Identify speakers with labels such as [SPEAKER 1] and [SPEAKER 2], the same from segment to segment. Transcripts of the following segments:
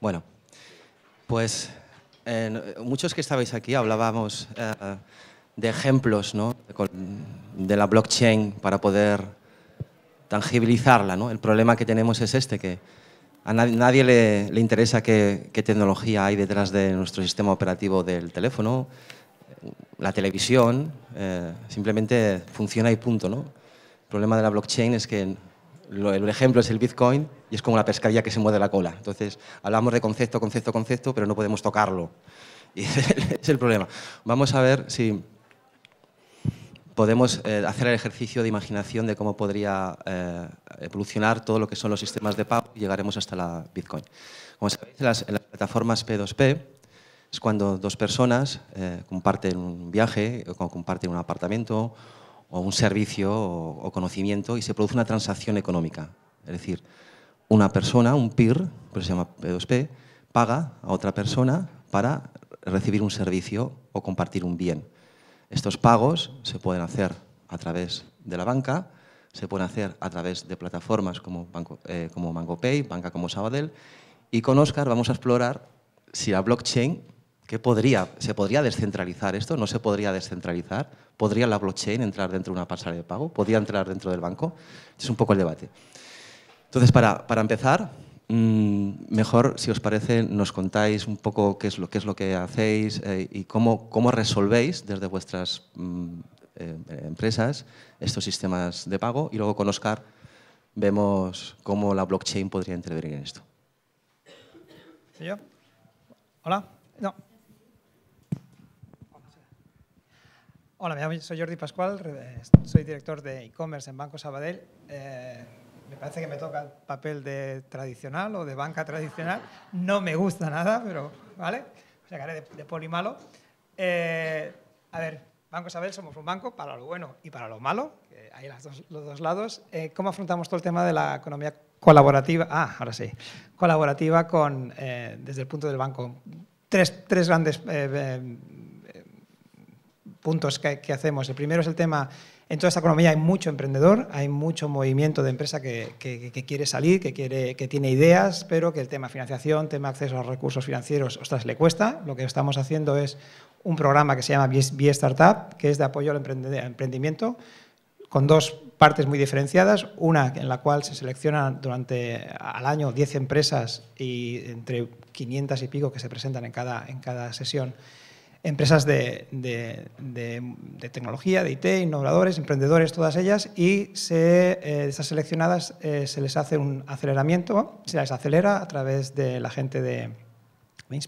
[SPEAKER 1] Bueno, pues muchos que estabais aquí hablábamos eh, de ejemplos de la blockchain para poder tangibilizarla. ¿no? El problema que tenemos es este, que a nadie, le, interesa qué, tecnología hay detrás de nuestro sistema operativo del teléfono, la televisión, eh, simplemente funciona y punto. ¿no? El problema de la blockchain es que el ejemplo es el Bitcoin y es como la pescadilla que se mueve la cola. Entonces, hablamos de concepto, concepto, concepto, pero no podemos tocarlo. Y es el problema. Vamos a ver si podemos eh, hacer el ejercicio de imaginación de cómo podría eh, evolucionar todo lo que son los sistemas de pago y llegaremos hasta la Bitcoin. Como sabéis, en las, en las plataformas P2P es cuando dos personas eh, comparten un viaje, o comparten un apartamento o un servicio o, conocimiento y se produce una transacción económica. Es decir, una persona, un peer, pues se llama P2P, paga a otra persona para recibir un servicio o compartir un bien. Estos pagos se pueden hacer a través de la banca, se pueden hacer a través de plataformas como, Banco, eh, como MangoPay, Banca como Sabadell, y con Oscar vamos a explorar si la blockchain ¿Qué podría? ¿Se podría descentralizar esto? ¿No se podría descentralizar? ¿Podría la blockchain entrar dentro de una pasarela de pago? ¿Podría entrar dentro del banco? Es un poco el debate. Entonces, para, empezar, mm, mejor, si os parece, nos contáis un poco qué es lo, qué es lo que hacéis eh, y cómo, cómo resolvéis desde vuestras mm, em, empresas estos sistemas de pago y luego con Oscar vemos cómo la blockchain podría intervenir en esto.
[SPEAKER 2] ¿Sí ¿Hola? No. Hola, soy Jordi Pascual, soy director de e-commerce en Banco Sabadell. Eh, me parece que me toca el papel de tradicional o de banca tradicional. No me gusta nada, pero ¿vale? O sea, de, poli malo. Eh, a ver, Banco Sabadell somos un banco para lo bueno y para lo malo, hay los dos lados. Eh, ¿Cómo afrontamos todo el tema de la economía colaborativa? Ah, ahora sí. Colaborativa con, desde el punto del banco. Tres, tres grandes puntos que, hacemos. El primero es el tema, en toda esta economía hay mucho emprendedor, hay mucho movimiento de empresa que, que, quiere salir, que, quiere, que tiene ideas, pero que el tema financiación, tema acceso a recursos financieros, ostras, le cuesta. Lo que estamos haciendo es un programa que se llama Be Startup, que es de apoyo al emprendimiento, con dos partes muy diferenciadas. Una en la cual se seleccionan durante al año 10 empresas y entre 500 y pico que se presentan en cada, en cada sesión empresas de, tecnología, de IT, innovadores, emprendedores, todas ellas, y se, eh, esas seleccionadas eh, se les hace un aceleramiento, se les acelera a través de la gente de Main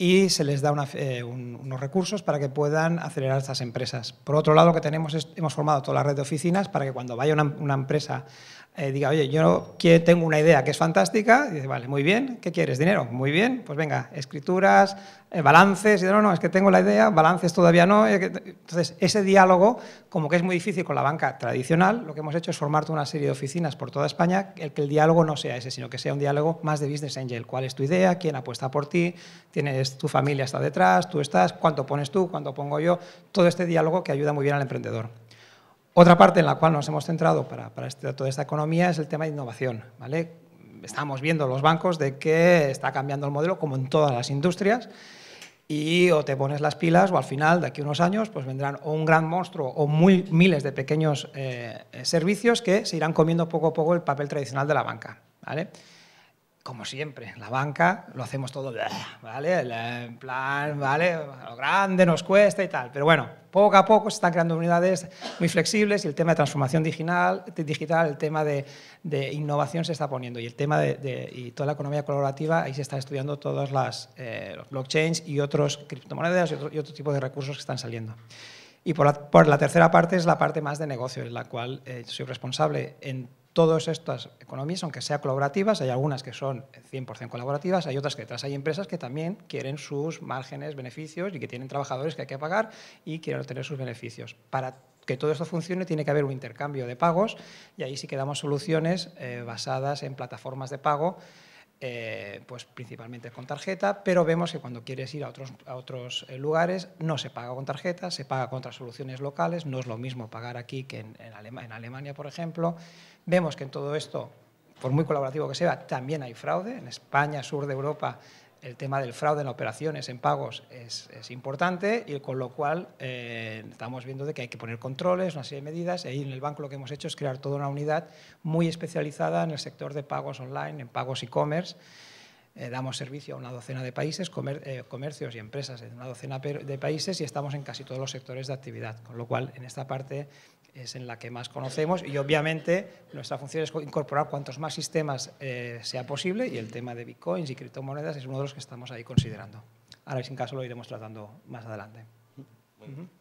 [SPEAKER 2] y se les da eh, unos recursos para que puedan acelerar estas empresas. Por otro lado, lo que tenemos es, hemos formado toda la red de oficinas para que cuando vaya una, empresa eh, diga, oye, yo tengo una idea que es fantástica, y dice, vale, muy bien, ¿qué quieres? ¿Dinero? Muy bien, pues venga, escrituras, eh, balances, y no, no, es que tengo la idea, balances todavía no. Entonces, ese diálogo, como que es muy difícil con la banca tradicional, lo que hemos hecho es formar toda una serie de oficinas por toda España, el que el diálogo no sea ese, sino que sea un diálogo más de business angel, cuál es tu idea, quién apuesta por ti, tienes tu familia está detrás, tú estás, cuánto pones tú, cuánto pongo yo, todo este diálogo que ayuda muy bien al emprendedor. Otra parte en la cual nos hemos centrado para, para este, toda esta economía es el tema de innovación. Estamos viendo los bancos de que está cambiando el modelo como en todas las industrias y o te pones las pilas o al final, de aquí a unos años, pues vendrán o un gran monstruo o muy, miles de pequeños eh, eh, servicios que se irán comiendo poco a poco el papel tradicional de la banca. ¿vale? como siempre, la banca lo hacemos todo, ¿vale? En plan, ¿vale? Lo grande nos cuesta y tal. Pero bueno, poco a poco se están creando unidades muy flexibles y el tema de transformación digital, digital el tema de, innovación se está poniendo y el tema de, y toda la economía colaborativa, ahí se está estudiando todas las eh, los blockchains y otros criptomonedas y otro, tipo de recursos que están saliendo. Y por la, tercera parte es la parte más de negocio, en la cual eh, soy responsable en todas estas economías, aunque sean colaborativas, hay algunas que son 100% colaborativas, hay otras que detrás hay empresas que también quieren sus márgenes, beneficios y que tienen trabajadores que hay que pagar y quieren obtener sus beneficios. Para que todo esto funcione tiene que haber un intercambio de pagos y ahí sí quedamos soluciones eh, basadas en plataformas de pago eh, pues principalmente con tarjeta, pero vemos que cuando quieres ir a otros, a otros eh, lugares no se paga con tarjeta, se paga contra soluciones locales, no es lo mismo pagar aquí que en, en Alemania, por ejemplo. Vemos que en todo esto, por muy colaborativo que sea, también hay fraude. En España, sur de Europa, el tema del fraude en operaciones, en pagos, es, importante y con lo cual eh, estamos viendo de que hay que poner controles, una serie de medidas. Y ahí en el banco lo que hemos hecho es crear toda una unidad muy especializada en el sector de pagos online, en pagos e-commerce. Eh, damos servicio a una docena de países, eh, comercios y empresas en una docena de países y estamos en casi todos los sectores de actividad. Con lo cual, en esta parte es en la que más conocemos y obviamente nuestra función es incorporar cuantos más sistemas eh, sea posible y el tema de bitcoins y criptomonedas es uno de los que estamos ahí considerando. Ahora, sin caso, lo iremos tratando más adelante.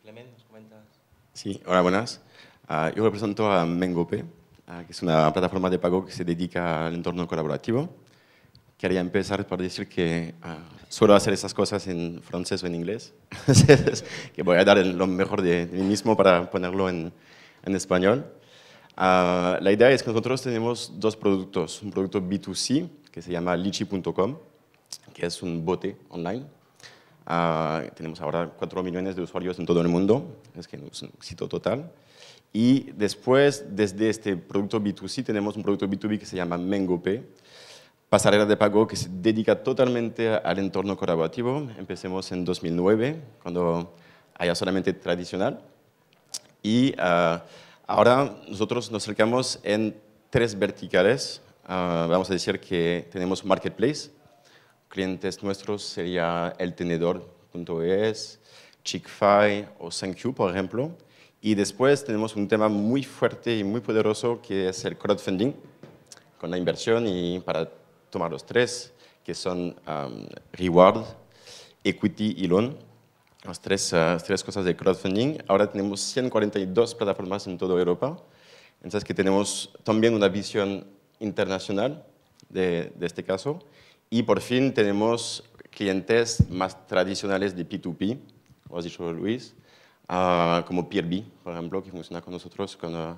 [SPEAKER 2] Clement, ¿nos
[SPEAKER 1] comentas?
[SPEAKER 3] Sí, hola, buenas. Ah, yo represento a Mengope, ah, que es una plataforma de pago que se dedica al entorno colaborativo. Quería empezar por decir que ah, suelo hacer esas cosas en francés o en inglés, que voy a dar lo mejor de mí mismo para ponerlo en, en español. Ah, la idea es que nosotros tenemos dos productos, un producto B2C que se llama lichi.com, que es un bote online. Ah, tenemos ahora 4 millones de usuarios en todo el mundo, es que es un éxito total. Y después, desde este producto B2C, tenemos un producto B2B que se llama MengoPay, pasarela de pago que se dedica totalmente al entorno colaborativo. Empecemos en 2009, cuando haya solamente tradicional, y ah, ahora nosotros nos acercamos en tres verticales. Ah, vamos a decir que tenemos Marketplace. Clientes nuestros sería El Tenedor.es, Chick-fil o You, por ejemplo. Y después tenemos un tema muy fuerte y muy poderoso que es el crowdfunding, con la inversión y para tomar los tres, que son ah, reward, equity y loan las tres, ah, tres cosas de crowdfunding. Ahora tenemos 142 plataformas en toda Europa, entonces que tenemos también una visión internacional de, este caso. Y por fin tenemos clientes más tradicionales de P2P, como has dicho Luis, ah, como PRB, por ejemplo, que funciona con nosotros con, ah,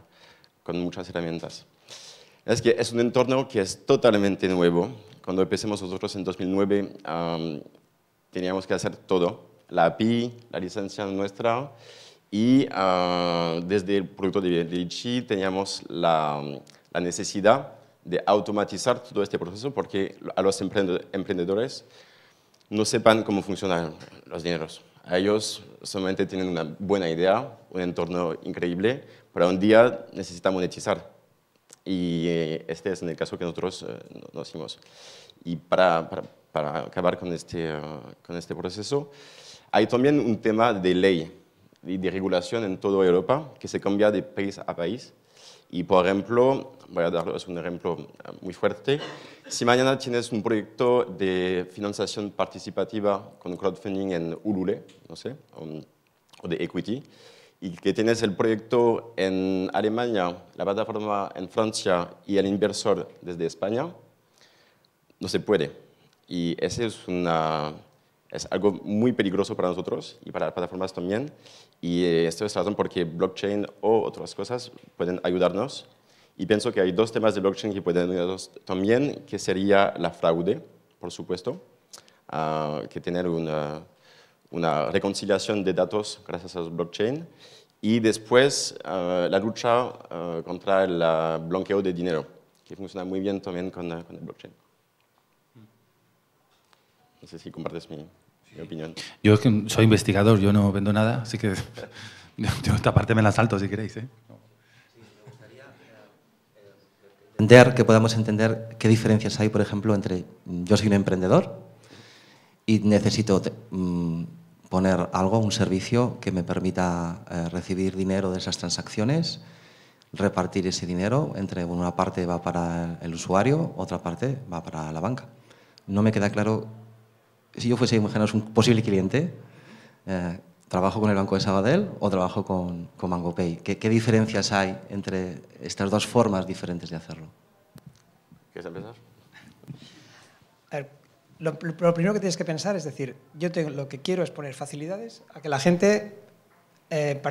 [SPEAKER 3] con muchas herramientas. Es que es un entorno que es totalmente nuevo. Cuando empecemos nosotros en 2009, teníamos que hacer todo la API, la licencia nuestra, y ah, desde el producto de, de teníamos la, necesidad de automatizar todo este proceso porque a los emprendedores no sepan cómo funcionan los dineros. A ellos solamente tienen una buena idea, un entorno increíble, pero un día necesitan monetizar. Y eh, este es en el caso que nosotros eh, nos hicimos. Y para, acabar con este, ah, con este proceso, hay también un tema de ley y de regulación en toda Europa que se cambia de país a país. Y por ejemplo, voy a darles un ejemplo eh, muy fuerte. Si mañana tienes un proyecto de financiación participativa con crowdfunding en Ulule, no sé, o de Equity, y que tienes el proyecto en Alemania, la plataforma en Francia y el inversor desde España, no se puede. Y ese es una es algo muy peligroso para nosotros y para las plataformas también. Y eh, esto es razón porque blockchain o otras cosas pueden ayudarnos. Y pienso que hay dos temas de blockchain que pueden ayudarnos también, que sería la fraude, por supuesto, ah, que tener una, reconciliación de datos gracias a los blockchain. Y después ah, la lucha ah, contra el blanqueo de dinero, que funciona muy bien también con, con el blockchain. Mm. No sé si compartes mi opinión.
[SPEAKER 4] Yo que soy investigador, yo no vendo nada,
[SPEAKER 1] así que esta parte me la salto si queréis. ¿eh? entender, que podamos entender qué diferencias hay, por ejemplo, entre yo soy un emprendedor y necesito mm, poner algo, un servicio que me permita eh, recibir dinero de esas transacciones, repartir ese dinero entre una parte va para el usuario, otra parte va para la banca. No me queda claro si yo fuese, un posible cliente, eh, ¿trabajo con el Banco de Sabadell o trabajo con, con Pay. ¿Qué, diferencias hay entre estas dos formas diferentes de hacerlo?
[SPEAKER 3] ¿Quieres empezar?
[SPEAKER 2] lo, primero que tienes que pensar es decir, yo lo que quiero es poner facilidades a que la
[SPEAKER 3] gente
[SPEAKER 2] eh,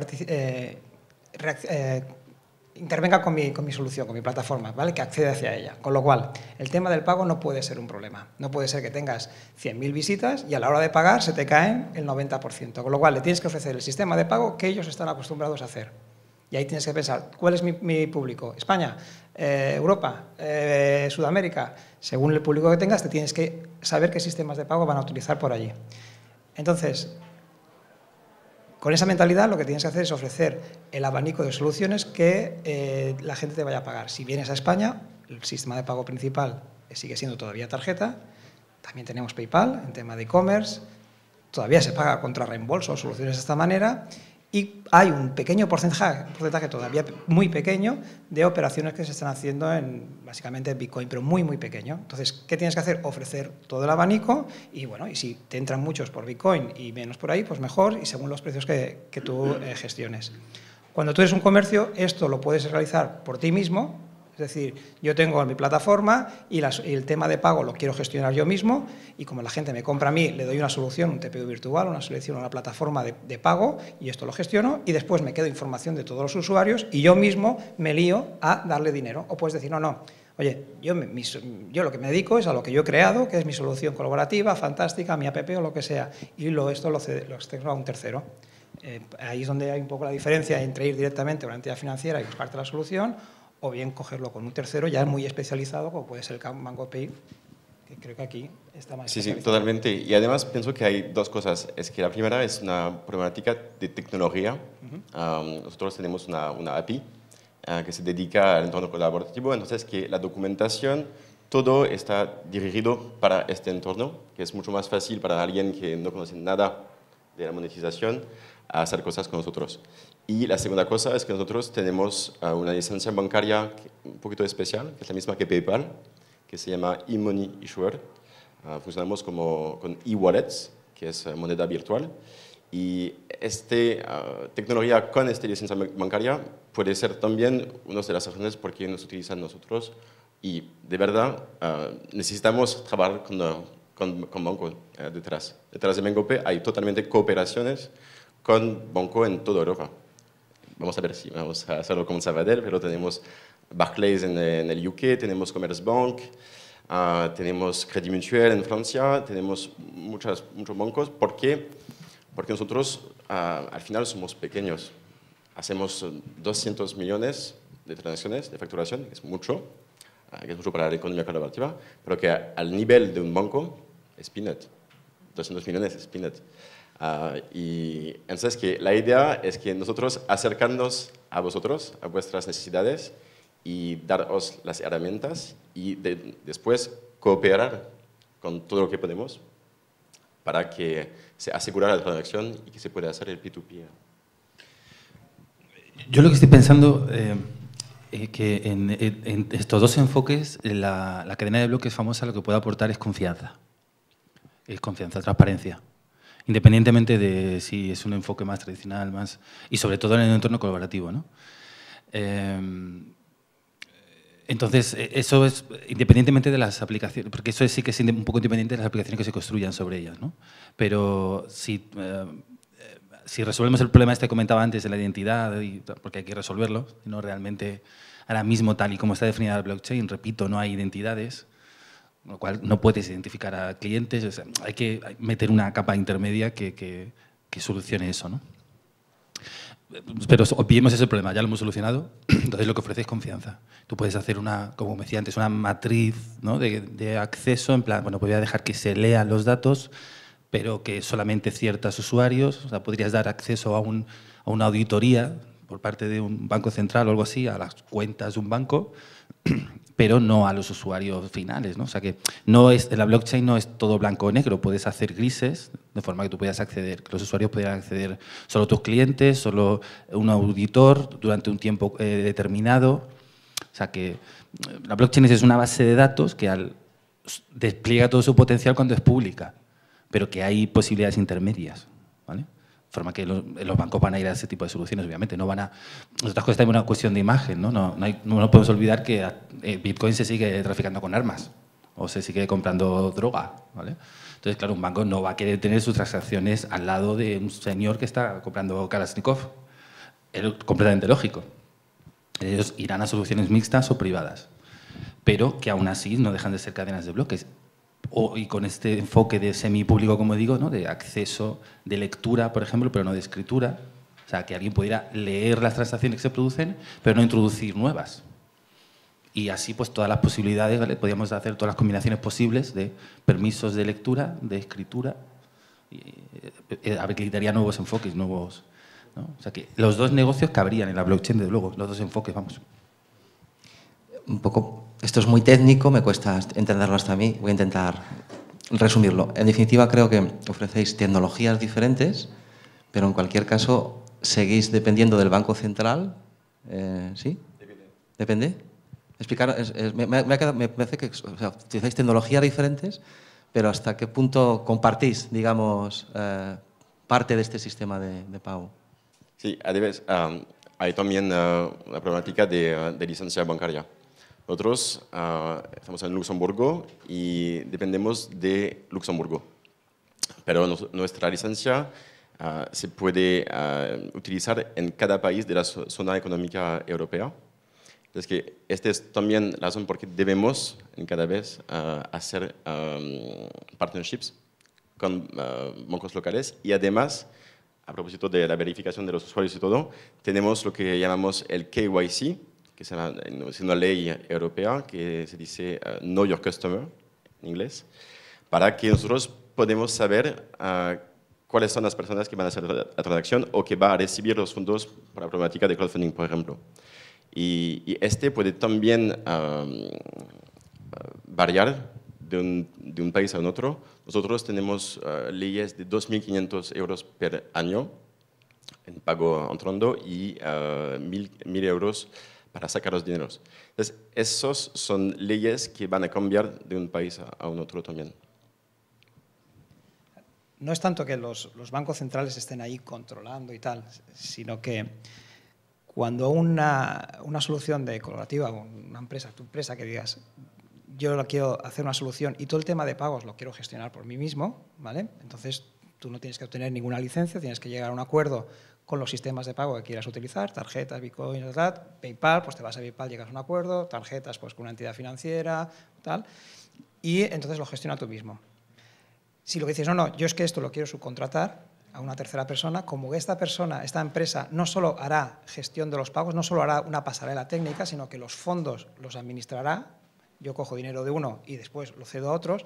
[SPEAKER 2] eh, intervenga con mi, con mi solución, con mi plataforma, ¿vale? que acceda hacia ella. Con lo cual, el tema del pago no puede ser un problema. No puede ser que tengas 100.000 visitas y a la hora de pagar se te caen el 90%. Con lo cual, le tienes que ofrecer el sistema de pago que ellos están acostumbrados a hacer. Y ahí tienes que pensar, ¿cuál es mi, público? España, eh, Europa, eh, Sudamérica. Según el público que tengas, te tienes que saber qué sistemas de pago van a utilizar por allí. Entonces, con esa mentalidad lo que tienes que hacer es ofrecer el abanico de soluciones que eh, la gente te vaya a pagar. Si vienes a España, el sistema de pago principal sigue siendo todavía tarjeta. También tenemos PayPal en tema de e-commerce. Todavía se paga contra reembolso o soluciones de esta manera. Y hay un pequeño porcentaje, todavía muy pequeño de operaciones que se están haciendo en básicamente Bitcoin, pero muy, muy pequeño. Entonces, ¿qué tienes que hacer? Ofrecer todo el abanico y bueno, y si te entran muchos por Bitcoin y menos por ahí, pues mejor y según los precios que, tú eh, gestiones. Cuando tú eres un comercio, esto lo puedes realizar por ti mismo, es decir, yo tengo mi plataforma y, el tema de pago lo quiero gestionar yo mismo y como la gente me compra a mí, le doy una solución, un TPU virtual, una solución, una plataforma de, pago y esto lo gestiono y después me quedo información de todos los usuarios y yo mismo me lío a darle dinero. O puedes decir, no, no, oye, yo, lo que me dedico es a lo que yo he creado, que es mi solución colaborativa, fantástica, mi app o lo que sea, y lo, esto lo, cedo, a un tercero. Eh, ahí es donde hay un poco la diferencia entre ir directamente a una entidad financiera y buscarte la solución o bien cogerlo con un tercero ya muy especializado, como puede ser el Mango Pay, que creo que aquí está más Sí, sí,
[SPEAKER 3] totalmente. Y además pienso que hay dos cosas. Es que la primera es una problemática de tecnología. nosotros tenemos una, una API ah, que se dedica al entorno colaborativo, entonces que la documentación, todo está dirigido para este entorno, que es mucho más fácil para alguien que no conoce nada de la monetización a hacer cosas con nosotros. Y la segunda cosa es que nosotros tenemos ah, una licencia bancaria un poquito especial, que es la misma que PayPal, que se llama eMoney Issuer. Ah, funcionamos como, con eWallets, que es ah, moneda virtual. Y esta tecnología con esta licencia bancaria puede ser también una de las razones por qué nos utilizan nosotros. Y de verdad necesitamos trabajar con, con, con Banco detrás. Detrás de Mengope hay totalmente cooperaciones con Banco en toda Europa vamos a ver si vamos a hacerlo con Sabadell, pero tenemos Barclays en, eh, el UK, tenemos Commerzbank, Bank ah, tenemos Credit Mutuel en Francia, tenemos muchas, muchos bancos. ¿Por qué? Porque nosotros ah, al final somos pequeños. Hacemos 200 millones de transacciones, de facturación, que es mucho, ah, que es mucho para la economía colaborativa, pero que al nivel de un banco es peanut. 200 millones es peanut. Ah, y entonces que la idea es que nosotros acercarnos a vosotros, a vuestras necesidades y daros las herramientas y después cooperar con todo lo que podemos para que se asegure la transacción y que se pueda hacer el P2P.
[SPEAKER 4] Yo lo que estoy pensando
[SPEAKER 3] es eh, eh, que
[SPEAKER 4] en, estos dos enfoques la, la cadena de bloques famosa lo que puede aportar es confianza. Es confianza, transparencia independientemente de si es un enfoque más tradicional, más, y sobre todo en el entorno colaborativo. ¿no? Em, entonces, e, eso es independientemente de las aplicaciones, porque eso sí que es un poco independiente de las aplicaciones que se construyan sobre ellas, ¿no? Pero si, eh, si resolvemos el problema este que comentaba antes de la identidad, porque hay que resolverlo, no realmente ahora mismo tal y como está definida la blockchain, repito, no hay identidades, lo cual no puedes identificar a clientes, hay que meter una capa intermedia que, solucione eso. ¿no? Pero obviemos ese problema, ya lo hemos solucionado, entonces lo que ofrece es confianza. Tú puedes hacer una, como decía antes, una matriz de, acceso, en plan, bueno, pues voy a dejar que se lean los datos, pero que solamente ciertos usuarios, o sea, podrías dar acceso a, a una auditoría por parte de un banco central o algo así, a las cuentas de un banco, pero no a los usuarios finales. ¿no? O sea que no es, la blockchain no es todo blanco o negro, puedes hacer grises de forma que tú puedas acceder, que los usuarios puedan acceder solo tus clientes, solo un auditor durante un tiempo eh, determinado. O sea que mm, la blockchain es una base de datos que despliega todo su potencial cuando es pública, pero que hay posibilidades intermedias. ¿vale? forma que eh, los, bancos van a ir a ese tipo de soluciones, obviamente. No van a. Otras cosas también una cuestión de imagen, ¿no? No, no, podemos olvidar que ah, eh, Bitcoin se sigue traficando con armas o se sigue comprando droga, ¿vale? Entonces, claro, un banco no va a querer tener sus transacciones al lado de un señor que está comprando Kalashnikov. Es completamente lógico. Ellos irán a soluciones mixtas o privadas, pero que aún así no dejan de ser cadenas de bloques y con este enfoque de semipúblico, como digo, ¿no? de acceso, de lectura, por ejemplo, pero no de escritura. O sea, que alguien pudiera leer las transacciones que se producen, pero no introducir nuevas. Y así, pues todas las posibilidades, podríamos hacer todas las combinaciones posibles de permisos de lectura, de escritura, eh, eh, nuevos enfoques, nuevos. O
[SPEAKER 1] sea, que los dos negocios cabrían
[SPEAKER 4] en la blockchain, de luego, los dos enfoques, vamos.
[SPEAKER 1] Un poco esto es muy técnico, me cuesta entenderlo hasta a mí, voy a intentar resumirlo. En definitiva, creo que ofrecéis tecnologías diferentes, pero en cualquier caso seguís dependiendo del Banco Central, eh, ¿sí? Depende. Explicar, me, parece que utilizáis tecnologías diferentes, pero hasta qué punto compartís, digamos, eh, parte de este sistema de, pago.
[SPEAKER 3] Sí, además, um, hay también eh, la problemática de, de licencia bancaria. Nosotros ah, estamos en Luxemburgo y dependemos de Luxemburgo, pero nuestra licencia ah, se puede ah, utilizar en cada país de la zona económica europea. es que esta es también la razón por que debemos en cada vez hacer partnerships con bancos locales y además, a propósito de la verificación de los usuarios y todo, tenemos lo que llamamos el KYC, que es una, ley europea que se dice uh, Know Your Customer, en inglés, para que nosotros podamos saber uh, cuáles son las personas que van a hacer la transacción o que va a recibir los fondos para la problemática de crowdfunding, por ejemplo. Y, este puede también um, uh, variar de un, de un, país a otro. Nosotros tenemos leyes de 2.500 euros por año en pago entrando y 1.000 euros para sacar los dineros. Entonces, esas son leyes que van a cambiar de un país a, otro también.
[SPEAKER 2] No es tanto que los, bancos centrales estén ahí controlando y tal, sino que cuando una, solución de colaborativa, una empresa, tu empresa que digas, yo quiero hacer una solución y todo el tema de pagos lo quiero gestionar por mí mismo, ¿vale? Entonces tú no tienes que obtener ninguna licencia, tienes que llegar a un acuerdo con los sistemas de pago que quieras utilizar, tarjetas, bitcoins, PayPal, pues te vas a PayPal, llegas a un acuerdo, tarjetas pues con una entidad financiera, tal, y entonces lo gestiona tú mismo. Si lo que dices, no, no, yo es que esto lo quiero subcontratar a una tercera persona, como esta persona, esta empresa, no solo hará gestión de los pagos, no solo hará una pasarela técnica, sino que los fondos los administrará, yo cojo dinero de uno y después lo cedo a otros,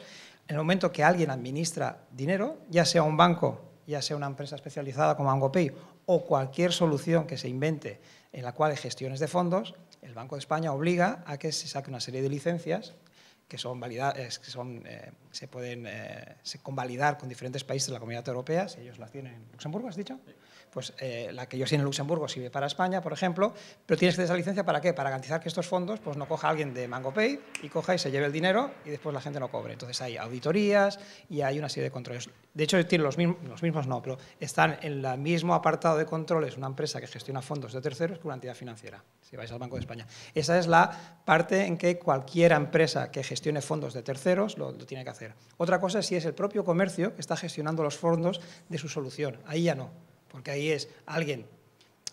[SPEAKER 2] en el momento que alguien administra dinero, ya sea un banco, ya sea una empresa especializada como AngoPay o cualquier solución que se invente en la cual hay gestiones de fondos, el Banco de España obliga a que se saque una serie de licencias que son, eh, que eh, se pueden eh, convalidar con diferentes países de la Comunidad Europea, si ellos las tienen en Luxemburgo, has dicho pues eh, la que yo sé en Luxemburgo sirve para España, por ejemplo, pero tienes que tener esa licencia para qué? Para garantizar que estos fondos pues, no coja alguien de Mango Pay y coja y se lleve el dinero y después la gente no cobre. Entonces hay auditorías y hay una serie de controles. De hecho, tienen los mismos, no, pero están en el mismo apartado de controles una empresa que gestiona fondos de terceros que una entidad financiera, si vais al Banco de España. Esa es la parte en que cualquier empresa que gestione fondos de terceros lo, lo tiene que hacer. Otra cosa es si es el propio comercio que está gestionando los fondos de su solución. Ahí ya no porque ahí es alguien,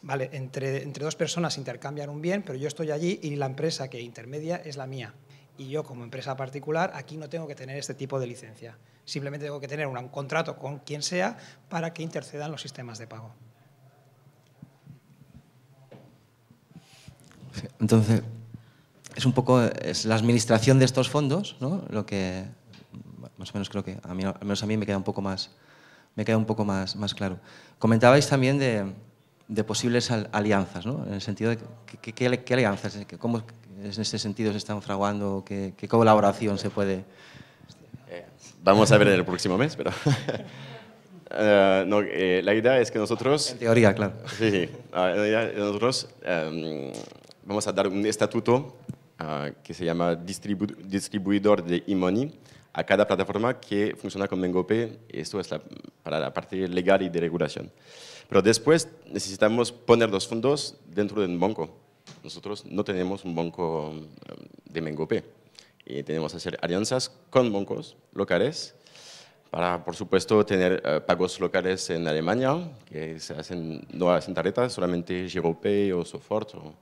[SPEAKER 2] vale, entre, dos personas intercambian un bien, pero yo estoy allí y la empresa que intermedia es la mía. Y yo como empresa particular aquí no tengo que tener este tipo de licencia. Simplemente tengo que tener un contrato con quien sea para que intercedan los sistemas de pago.
[SPEAKER 1] Entonces, es un poco es la administración de estos fondos, ¿no? Lo que más o menos creo que a al menos a mí me queda un poco más me queda un poco más, más claro. Comentabais también de, posibles alianzas, ¿no? En el sentido de qué, alianzas, cómo en este sentido se están fraguando, qué, colaboración se puede... Eh,
[SPEAKER 3] vamos a ver en el próximo mes, pero... Eh, no, eh, la idea es que nosotros... En teoría, claro. Sí, sí. Uh, nosotros em, vamos a dar un estatuto ah, que se llama distribuidor de e-money a cada plataforma que funciona con Mengope, Esto es para la parte legal y de regulación. Pero después necesitamos poner los fondos dentro de un banco. Nosotros no tenemos un banco eh, de Mengope. Y eh, tenemos que hacer alianzas con bancos locales para, por supuesto, tener eh, pagos locales en Alemania, que se hacen, no hacen tarjetas, solamente GiroPay o Sofort o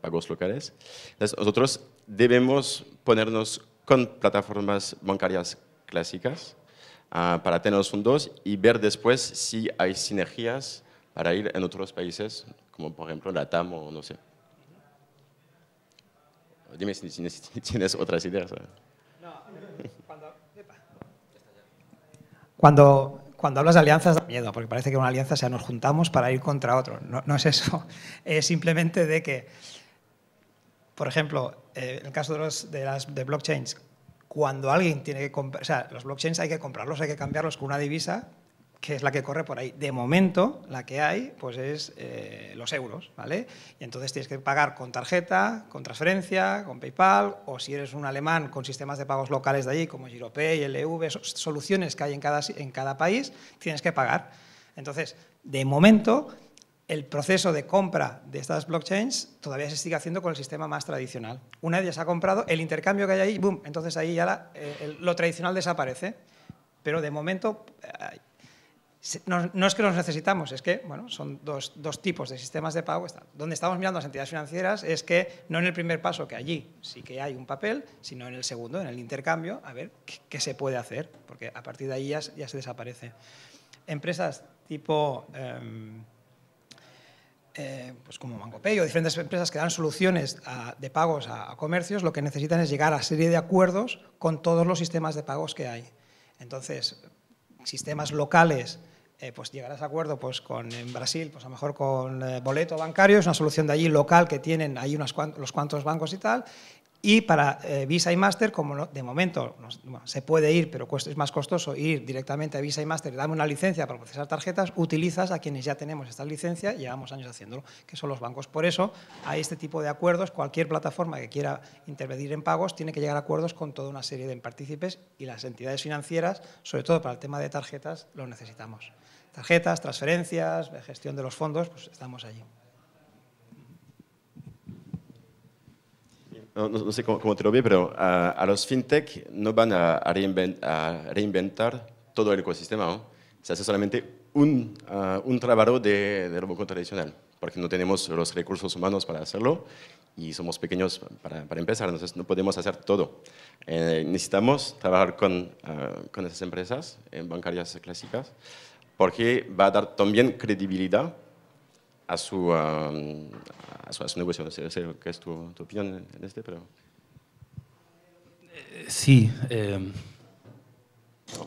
[SPEAKER 3] pagos locales. Entonces, nosotros debemos ponernos con plataformas bancarias clásicas ah, para tener los fondos y ver después si hay sinergias para ir en otros países, como por ejemplo la TAM o no sé. Dime si tienes otras ideas. ¿eh?
[SPEAKER 2] cuando, cuando, hablas de alianzas da miedo, porque parece que una alianza sea nos juntamos para ir contra otro. No, no es eso, es simplemente de que por ejemplo, eh, en el caso de, las de blockchains, cuando alguien tiene que comprar, o sea, los blockchains hay que comprarlos, hay que cambiarlos con una divisa que es la que corre por ahí. De momento, la que hay, pues es eh, los euros, ¿vale? Y entonces tienes que pagar con tarjeta, con transferencia, con PayPal, o si eres un alemán, con sistemas de pagos locales de allí, como Giropay, LV, soluciones que hay en cada, en cada país, tienes que pagar. Entonces, de momento, el proceso de compra de estas blockchains todavía se sigue haciendo con el sistema más tradicional. Una vez ya se ha comprado, el intercambio que hay ahí, boom, entonces ahí ya eh, lo tradicional desaparece. Pero de momento eh, no, es que los necesitamos, es que bueno, son dos, tipos de sistemas de pago. Donde estamos mirando las entidades financieras es que no en el primer paso, que allí sí que hay un papel, sino en el segundo, en el intercambio, a ver qué, se puede hacer, porque a partir de ahí ya, se desaparece. Empresas tipo... Em, eh, pues como MangoPay o diferentes empresas que dan soluciones de pagos a, comercios, lo que necesitan es llegar a serie de acuerdos con todos los sistemas de pagos que hay. Entonces, sistemas locales, eh, pues llegarás a acuerdo pues, con, en Brasil, pues a lo mejor con eh, boleto bancario, es una solución de allí local que tienen ahí unos los cuantos bancos y tal, y para eh, Visa y Master, como de momento se puede ir, pero es más costoso ir directamente a Visa y Master, y darme una licencia para procesar tarjetas, utilizas a quienes ya tenemos esta licencia, llevamos años haciéndolo, que son los bancos. Por eso, a este tipo de acuerdos, cualquier plataforma que quiera intervenir en pagos tiene que llegar a acuerdos con toda una serie de partícipes y las entidades financieras, sobre todo para el tema de tarjetas, lo necesitamos. Tarjetas, transferencias, gestión de los fondos, pues estamos allí.
[SPEAKER 3] no, sé cómo, te lo ve, pero a, los fintech no van a, reinventar todo el ecosistema. Se hace solamente uh, un, trabajo de, de tradicional, porque no tenemos los recursos humanos para hacerlo y somos pequeños para, empezar, entonces no podemos hacer todo. Eh, necesitamos trabajar con, uh, con esas empresas en bancarias clásicas porque va a dar también credibilidad a su, um, su, su negocio. Sé, sé qué es tu, opinión en este, pero... Eh, sí. Em,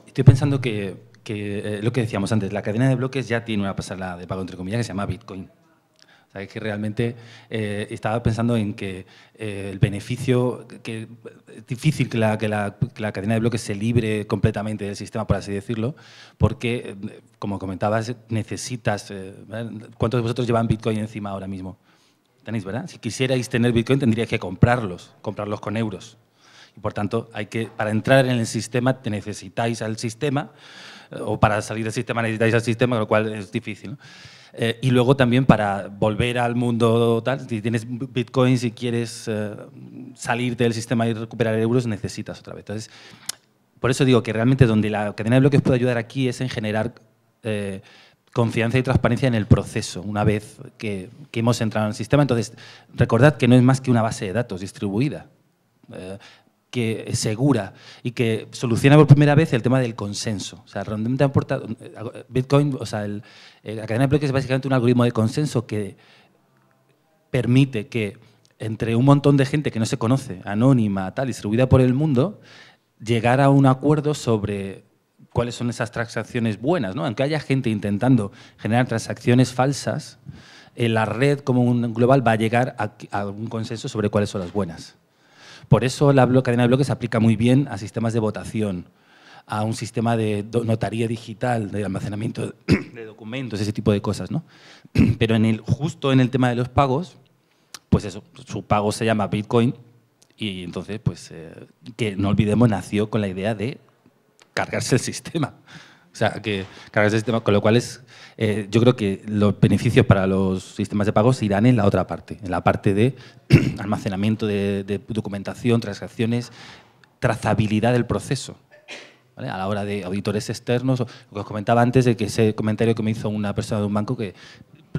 [SPEAKER 3] estoy
[SPEAKER 4] pensando que, que eh, lo que decíamos antes, la cadena de bloques ya tiene una pasada de pago, entre comillas, que se llama Bitcoin es que realmente eh, estaba pensando en que eh, el beneficio, que es difícil que la, que, la, cadena de bloques se libre completamente del sistema, por así decirlo, porque, eh, como comentabas, necesitas... ¿Cuántos de vosotros llevan Bitcoin encima ahora mismo? Tenéis, ¿verdad? Si quisierais tener Bitcoin, tendríais que comprarlos, comprarlos con euros. Y por tanto, hay que, para entrar en el sistema, te necesitáis al sistema, o para salir del sistema necesitáis al sistema, lo cual es difícil. ¿no? Eh, y luego también para volver al mundo tal, si tienes bitcoins y quieres eh, salirte del sistema y recuperar euros, necesitas otra vez. Entonces, por eso digo que realmente donde la cadena de bloques puede ayudar aquí es en generar eh, confianza y transparencia en el proceso una vez que, que hemos entrado en el sistema. Entonces, recordad que no es más que una base de datos distribuida que segura y que soluciona por primera vez el tema del consenso. O sea, realmente eh, Bitcoin, o sea, eh, la cadena de bloques es básicamente un algoritmo de consenso que permite que entre un montón de gente que no se conoce, anónima, tal, distribuida por el mundo, llegar a un acuerdo sobre cuáles son esas transacciones buenas, ¿no? Aunque haya gente intentando generar transacciones falsas, eh, la red como un global va a llegar a, a un consenso sobre cuáles son las buenas. Por eso la cadena de bloques aplica muy bien a sistemas de votación, a un sistema de notaría digital, de almacenamiento de documentos, ese tipo de cosas. Pero en el, justo en el tema de los pagos, pues su pago se llama Bitcoin y entonces, pues, eh, que no olvidemos, nació con la idea de cargarse el sistema. O sea, que cargarse el sistema, con lo cual es eh, yo creo que los beneficios para los sistemas de pagos irán en la otra parte, en la parte de almacenamiento de, documentación, transacciones, trazabilidad del proceso. A la hora de auditores externos, lo que os comentaba antes de que ese comentario que me hizo una persona de un banco que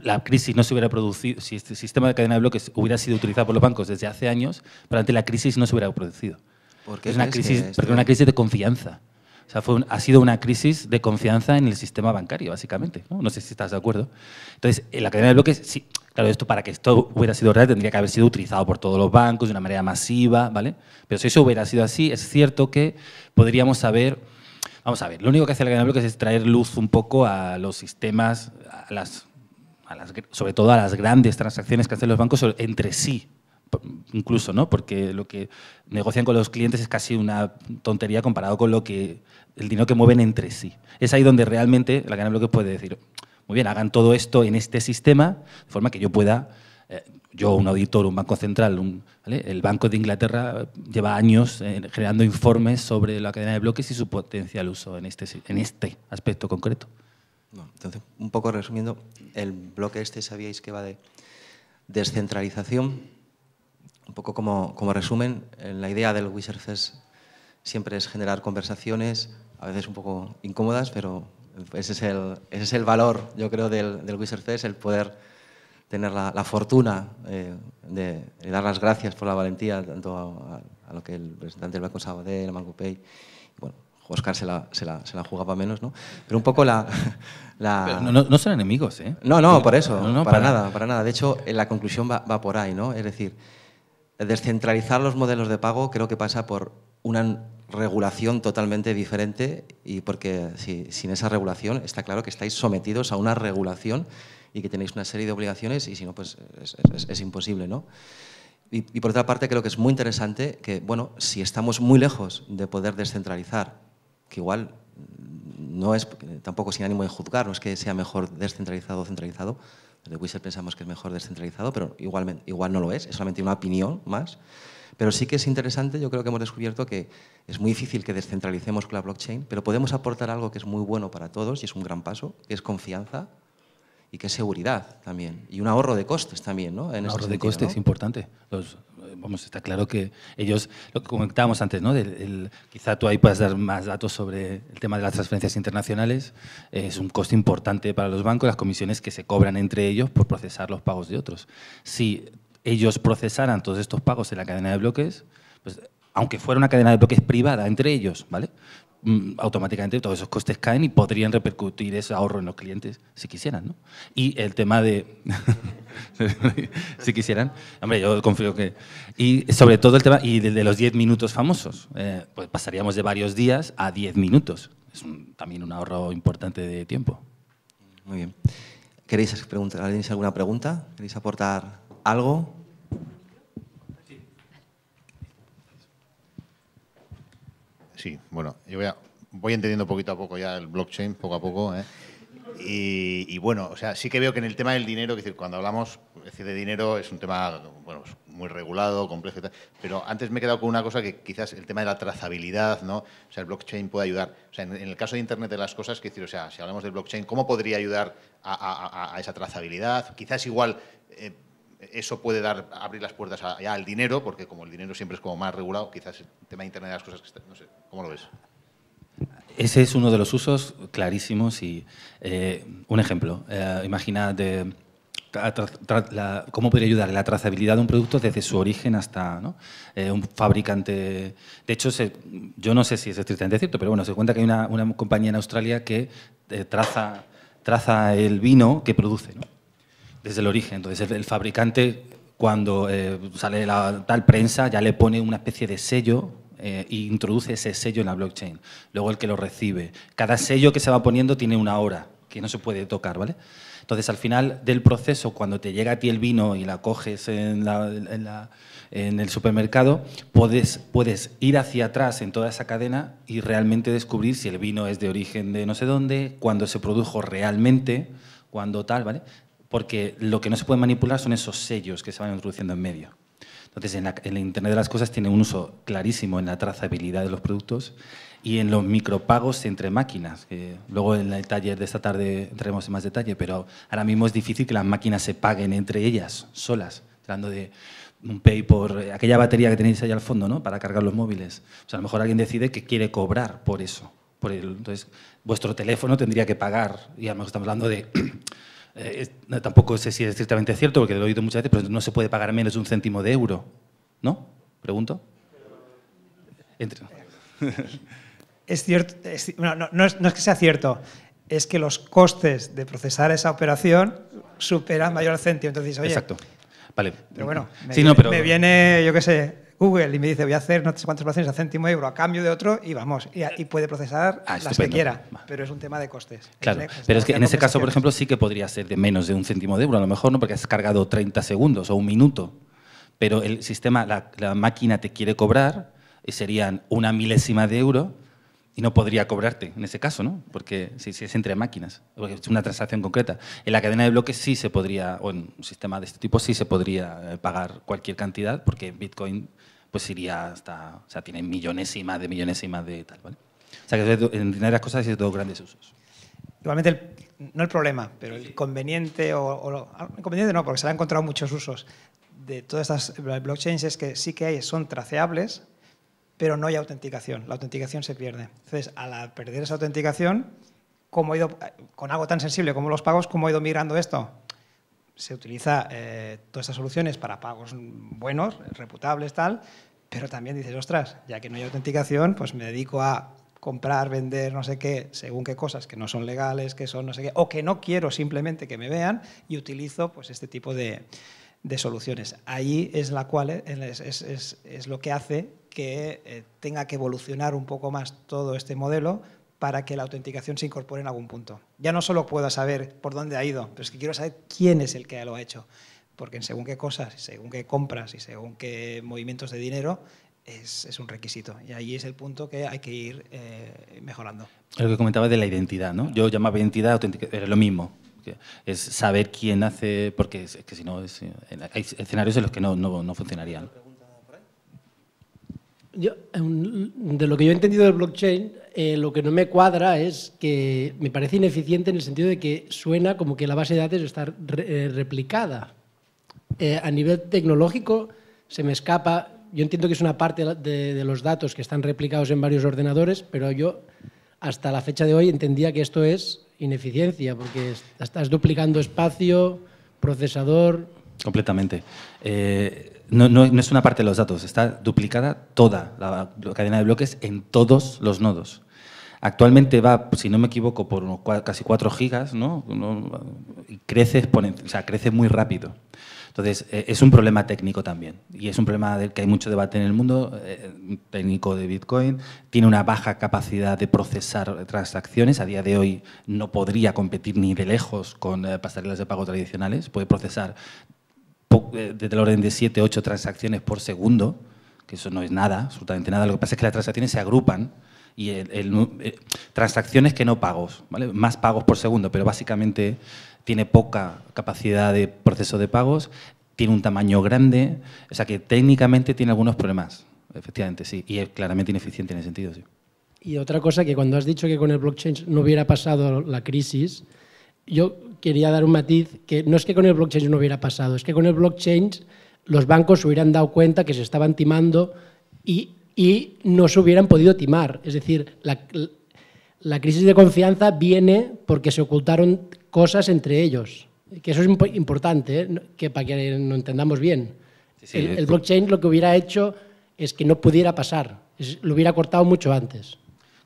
[SPEAKER 4] la crisis no se hubiera producido, si este sistema de cadena de bloques hubiera sido utilizado por los bancos desde hace años, antes la crisis no se hubiera producido. Porque es una crisis, porque este una crisis de confianza fue ha sido una crisis de confianza en el sistema bancario, básicamente. No, sé si estás de acuerdo. Entonces, la cadena de bloques, sí, claro, esto para que esto hubiera sido real tendría que haber sido utilizado por todos los bancos de una manera masiva, ¿vale? Pero si eso hubiera sido así, es cierto que podríamos saber... Vamos a ver, lo único que hace la cadena de bloques es traer luz un poco a los sistemas, a las, a las, sobre todo a las grandes transacciones que hacen los bancos entre sí, incluso, ¿no? Porque lo que negocian con los clientes es casi una tontería comparado con lo que el dinero que mueven entre sí. Es ahí donde realmente la cadena de bloques puede decir, muy bien, hagan todo esto en este sistema, de forma que yo pueda, eh, yo, un auditor, un banco central, el Banco de Inglaterra lleva años eh, generando informes sobre la cadena de bloques y su potencial uso en este, en este aspecto concreto.
[SPEAKER 1] entonces, un poco resumiendo, el bloque este sabíais que va de descentralización, un poco como, como resumen, eh, la idea del Wizard siempre es generar conversaciones, a veces un poco incómodas, pero ese es el, ese es el valor, yo creo, del, del Wizard Fest, el poder tener la, fortuna eh, de, dar las gracias por la valentía tanto a, lo que el representante del Banco Sabadell, a Pay, bueno, Oscar se la, se, la, se la, jugaba menos, ¿no? Pero un poco la... Pero no, no, son enemigos, ¿eh? No, no, por eso, no, para, nada, para nada. De hecho, eh, la conclusión va, va por ahí, ¿no? Es decir, Descentralizar los modelos de pago creo que pasa por una regulación totalmente diferente y porque sin esa regulación está claro que estáis sometidos a una regulación y que tenéis una serie de obligaciones y si no, pues es, imposible, ¿no? Y, por otra parte creo que es muy interesante que, bueno, si estamos muy lejos de poder descentralizar, que igual no es tampoco sin ánimo de juzgar, no es que sea mejor descentralizado o centralizado, de Wizard pensamos que es mejor descentralizado, pero igual, igual no lo es, es solamente una opinión más. Pero sí que es interesante, yo creo que hemos descubierto que es muy difícil que descentralicemos con la blockchain, pero podemos aportar algo que es muy bueno para todos y es un gran paso, que es confianza y que es seguridad también. Y un ahorro de costes también, ¿no? Este ahorro de costes, es importante vamos, está claro que
[SPEAKER 4] ellos, lo que comentábamos antes, ¿no? quizá tú ahí puedas dar más datos sobre el tema de las transferencias internacionales, eh, es un coste importante para los bancos, las comisiones que se cobran entre ellos por procesar los pagos de otros. Si ellos procesaran todos estos pagos en la cadena de bloques, pues aunque fuera una cadena de bloques privada entre ellos, ¿vale? Mm, automáticamente todos esos costes caen y podrían repercutir ese ahorro en los clientes si quisieran, Y el tema de... si quisieran. Hombre, yo confío que... Y sobre todo el tema y de, los 10 minutos famosos. Eh, pues pasaríamos de varios días a 10 minutos. Es
[SPEAKER 1] también un ahorro importante de tiempo. Muy bien. ¿Queréis preguntar, alguna pregunta? ¿Queréis aportar algo? Sí, bueno, yo voy, a, entendiendo poquito a
[SPEAKER 4] poco ya el blockchain, poco a poco. ¿eh? Y, bueno, o sea, sí que veo que en el tema del dinero, decir, cuando hablamos de dinero es un tema bueno, muy regulado, complejo y tal, pero antes me he quedado con una cosa que quizás el tema de la trazabilidad, ¿no? O sea, el blockchain puede ayudar. O sea, en, el caso de Internet de las Cosas, que decir, o sea, si hablamos del blockchain, ¿cómo podría ayudar a, esa trazabilidad? Quizás igual... Eh, eso puede dar, abrir las puertas ya al dinero, porque como el dinero siempre es como más regulado, quizás el tema de Internet de las cosas que no sé, ¿cómo lo ves? Ese es uno de los usos clarísimos y eh, un ejemplo. Eh, imagina cómo podría ayudar la trazabilidad de un producto desde su origen hasta eh, un fabricante. De hecho, yo no sé si es estrictamente cierto, pero bueno, se cuenta que hay una, compañía en Australia que traza, traza el vino que produce. ¿no? Desde el origen, entonces el fabricante cuando eh, sale la tal prensa ya le pone una especie de sello e introduce ese sello en la blockchain. Luego el que lo recibe. Cada sello que se va poniendo tiene una hora que no se puede tocar, ¿vale? Entonces al final del proceso, cuando te llega a ti el vino y la coges en, en, el supermercado, puedes, puedes ir hacia atrás en toda esa cadena y realmente descubrir si el vino es de origen de no sé dónde, cuándo se produjo realmente, cuando tal, ¿vale? porque lo que no se puede manipular son esos sellos que se van introduciendo en medio. Entonces, en la, Internet de las Cosas tiene un uso clarísimo en la trazabilidad de los productos y en los micropagos entre máquinas. luego en el taller de esta tarde entraremos en más detalle, pero ahora mismo es difícil que las máquinas se paguen entre ellas solas, hablando de un pay por aquella batería que tenéis ahí al fondo, ¿no? Para cargar los móviles. O sea, a lo mejor alguien decide que quiere cobrar por eso. Por el, entonces, vuestro teléfono tendría que pagar, y a lo mejor estamos hablando de eh, tampoco sé si es ciertamente cierto, porque lo he oído muchas veces, pero no se puede pagar menos de un céntimo de euro, ¿no? Pregunto.
[SPEAKER 2] Es cierto, no, es, que sea cierto, es que los costes de procesar esa operación superan mayor céntimo. Entonces, oye, Exacto.
[SPEAKER 4] Vale. Pero bueno, pero... me
[SPEAKER 2] viene, yo qué sé, Google y me dice voy a hacer no sé cuántas operaciones a céntimo euro a cambio de otro y vamos, y, puede procesar ah, las que quiera, pero es un tema de costes. Claro, pero es que en ese caso, por
[SPEAKER 4] ejemplo, sí que podría ser de menos de un céntimo de euro, a lo mejor, ¿no? Porque has cargado 30 segundos o un minuto, pero el sistema, la, la máquina te quiere cobrar y serían una milésima de euro no podría cobrarte en ese caso, ¿no? Porque si, es entre máquinas, es una transacción concreta. En la cadena de bloques sí se podría, o en un sistema de este tipo sí se podría eh, pagar cualquier cantidad, porque Bitcoin pues iría hasta, o sea, tiene millonésimas de millonésimas de tal, ¿vale? O sea, que en las cosas de dos grandes usos.
[SPEAKER 2] Igualmente, no el problema, pero el conveniente, o, el ah, conveniente no, porque se han encontrado muchos usos de todas estas eh, blockchains es que sí que hay, son traceables, pero no hay autenticación. La autenticación se pierde. Entonces, al perder esa autenticación, ¿cómo he ido, con algo tan sensible como los pagos, ¿cómo he ido migrando esto? Se utiliza eh, todas estas soluciones para pagos buenos, reputables, tal, pero también dices, ostras, ya que no hay autenticación, pues me dedico a comprar, vender, no sé qué, según qué cosas que no son legales, que son no sé qué, o que no quiero simplemente que me vean y utilizo pues este tipo de, soluciones. Ahí es, la cual, es, es, lo que hace que eh, tenga que evolucionar un poco más todo este modelo para que la autenticación se incorpore en algún punto. Ya no solo pueda saber por dónde ha ido, pero es que quiero saber quién es el que lo ha hecho. Porque según qué cosas, según qué compras y según qué movimientos de dinero, es, un requisito. Y ahí es el punto que hay que ir eh, mejorando.
[SPEAKER 4] Lo que comentaba de la identidad, ¿no? Yo llamaba identidad auténtica, es lo mismo. Es saber quién hace, porque es, que si no, hay escenarios en los que no, no funcionarían
[SPEAKER 5] de lo que yo he entendido del blockchain, eh, lo que no me cuadra es que me parece ineficiente en el sentido de que suena como que la base de datos está eh, replicada. Eh, a nivel tecnológico se me escapa, yo entiendo que es una parte de, los datos que están replicados en varios ordenadores, pero yo hasta la fecha de hoy entendía que esto es ineficiencia, porque estás duplicando espacio, procesador.
[SPEAKER 4] Completamente no, no, es una parte de los datos, está duplicada toda la cadena de bloques en todos los nodos. Actualmente va, si no me equivoco, por unos casi 4 gigas, ¿no? y crece, o sea, crece muy rápido. Entonces, e, es un problema técnico también. Y es un problema del que hay mucho debate en el mundo eh, técnico de Bitcoin. Tiene una baja capacidad de procesar transacciones. A día de hoy no podría competir ni de lejos con eh, pasarelas de pago tradicionales. Puede procesar eh, del orden de 7, 8 transacciones por segundo, que eso no es nada, absolutamente nada. Lo que pasa es que las transacciones se agrupan y el, eh, transacciones que no pagos, ¿vale? más pagos por segundo, pero básicamente tiene poca capacidad de proceso de pagos, tiene un tamaño grande, o sea que técnicamente tiene algunos problemas, efectivamente, sí, y es claramente ineficiente en ese sentido, sí.
[SPEAKER 5] Y otra cosa que cuando has dicho que con el blockchain no hubiera pasado la crisis, yo quería dar un matiz que no es que con el blockchain no hubiera pasado, es que con el blockchain los bancos se hubieran dado cuenta que se estaban timando y, no se hubieran podido timar. Es decir, la, crisis de confianza viene porque se ocultaron cosas entre ellos. Que eso es importante, ¿eh? que para que lo entendamos bien. el, eh, blockchain lo que hubiera hecho es que no pudiera pasar, lo hubiera cortado mucho antes.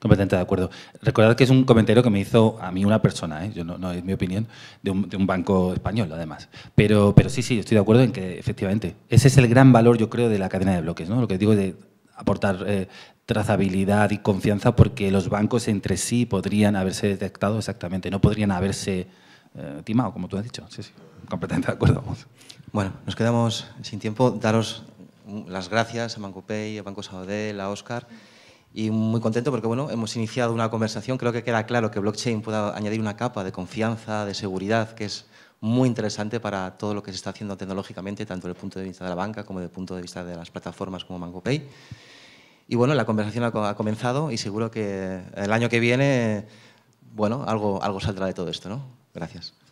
[SPEAKER 4] Completamente de acuerdo. Recordad que es un comentario que me hizo a mí una persona, ¿eh? Yo no, es mi opinión, de un, banco español además. Pero, pero sí, sí, estoy de acuerdo en que efectivamente ese es el gran valor, yo creo, de la cadena de bloques. ¿no? Lo que digo de aportar eh, trazabilidad y confianza porque los bancos entre sí podrían haberse detectado exactamente, no podrían haberse eh, timado, como tú has dicho. Sí, sí, completamente de
[SPEAKER 1] acuerdo. Bueno, nos quedamos sin tiempo. Daros las gracias a Pay, a Banco Sabadell, a Oscar y muy contento porque bueno, hemos iniciado una conversación. Creo que queda claro que blockchain pueda añadir una capa de confianza, de seguridad, que es muy interesante para todo lo que se está haciendo tecnológicamente, tanto desde el punto de vista de la banca como desde el punto de vista de las plataformas como MangoPay. Y bueno, la conversación ha comenzado y seguro que el año que viene, bueno, algo, algo saldrá de todo esto, ¿no? Gracias.